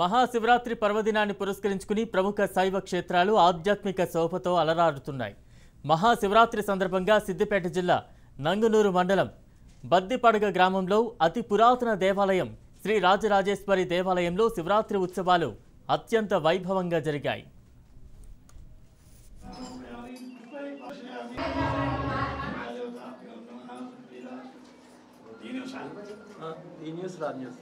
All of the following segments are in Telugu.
మహాశివరాత్రి పర్వదినాన్ని పురస్కరించుకుని ప్రముఖ శైవ క్షేత్రాలు ఆధ్యాత్మిక శోభతో అలరారుతున్నాయి మహాశివరాత్రి సందర్భంగా సిద్దిపేట జిల్లా నంగునూరు మండలం బద్దిపడగ గ్రామంలో అతి పురాతన దేవాలయం శ్రీ రాజరాజేశ్వరి దేవాలయంలో శివరాత్రి ఉత్సవాలు అత్యంత వైభవంగా జరిగాయి ఈ న్యూస్ న్యూస్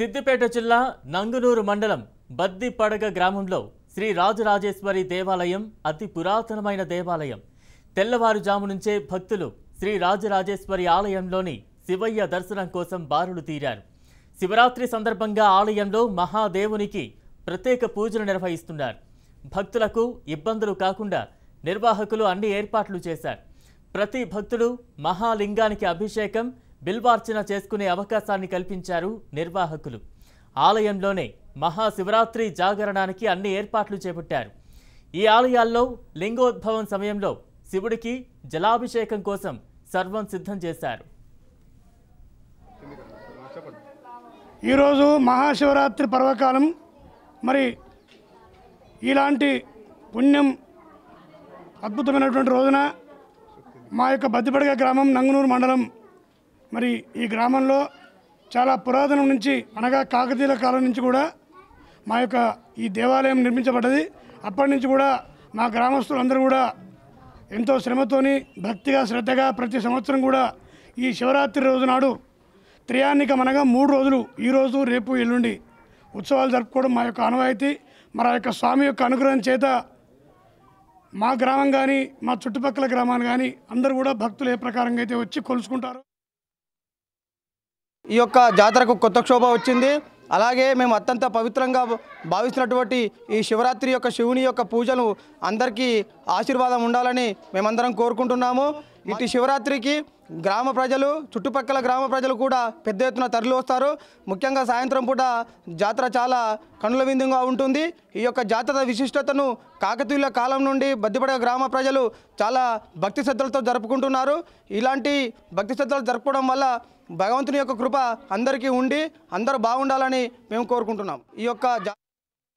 సిద్దిపేట జిల్లా నంగునూరు మండలం బద్దిపడగ గ్రామంలో శ్రీ రాజరాజేశ్వరి దేవాలయం అతి పురాతనమైన దేవాలయం తెల్లవారుజాము నుంచే భక్తులు శ్రీ రాజరాజేశ్వరి ఆలయంలోని శివయ్య దర్శనం కోసం బారులు తీరారు శివరాత్రి సందర్భంగా ఆలయంలో మహాదేవునికి ప్రత్యేక పూజలు నిర్వహిస్తున్నారు భక్తులకు ఇబ్బందులు కాకుండా నిర్వాహకులు అన్ని ఏర్పాట్లు చేశారు ప్రతి భక్తుడు మహాలింగానికి అభిషేకం బిల్వార్చన చేసుకునే అవకాశాన్ని కల్పించారు నిర్వాహకులు ఆలయంలోనే మహాశివరాత్రి జాగరణానికి అన్ని ఏర్పాట్లు చేపట్టారు ఈ ఆలయాల్లో లింగోద్భవం సమయంలో శివుడికి జలాభిషేకం కోసం సర్వం సిద్ధం చేశారు ఈరోజు మహాశివరాత్రి పర్వకాలం మరి ఇలాంటి పుణ్యం అద్భుతమైనటువంటి రోజున మా యొక్క బద్దిపడగ గ్రామం నంగునూరు మండలం మరి ఈ గ్రామంలో చాలా పురాతనం నుంచి అనగా కాకతీయుల కాలం నుంచి కూడా మా యొక్క ఈ దేవాలయం నిర్మించబడ్డది అప్పటి నుంచి కూడా మా గ్రామస్తులందరూ కూడా ఎంతో శ్రమతోని భక్తిగా శ్రద్ధగా ప్రతి సంవత్సరం కూడా ఈ శివరాత్రి రోజు నాడు త్రియాన్నిక అనగా మూడు రోజులు ఈరోజు రేపు ఎల్లుండి ఉత్సవాలు జరుపుకోవడం మా యొక్క ఆనవాయితీ మరి ఆ యొక్క స్వామి యొక్క అనుగ్రహం చేత మా గ్రామం కానీ మా చుట్టుపక్కల గ్రామాలు కానీ అందరూ కూడా భక్తులు ఏ ప్రకారంగా అయితే వచ్చి కొలుసుకుంటారు ఈ యొక్క జాతరకు కొత్త క్షోభ వచ్చింది అలాగే మేము అత్యంత పవిత్రంగా భావిస్తున్నటువంటి ఈ శివరాత్రి యొక్క శివుని యొక్క పూజలు అందరికీ ఆశీర్వాదం ఉండాలని మేమందరం కోరుకుంటున్నాము ఇటు శివరాత్రికి గ్రామ ప్రజలు చుట్టుపక్కల గ్రామ ప్రజలు కూడా పెద్ద ఎత్తున తరలి వస్తారు ముఖ్యంగా సాయంత్రం పూట జాతర చాలా కనుల విందుగా ఉంటుంది ఈ యొక్క జాతర విశిష్టతను కాకతీయుల కాలం నుండి బద్దిపడ గ్రామ ప్రజలు చాలా భక్తి శ్రద్ధలతో జరుపుకుంటున్నారు ఇలాంటి భక్తి శ్రద్ధలు జరుపుకోవడం వల్ల భగవంతుని యొక్క కృప అందరికీ ఉండి అందరూ బాగుండాలని మేము కోరుకుంటున్నాం ఈ యొక్క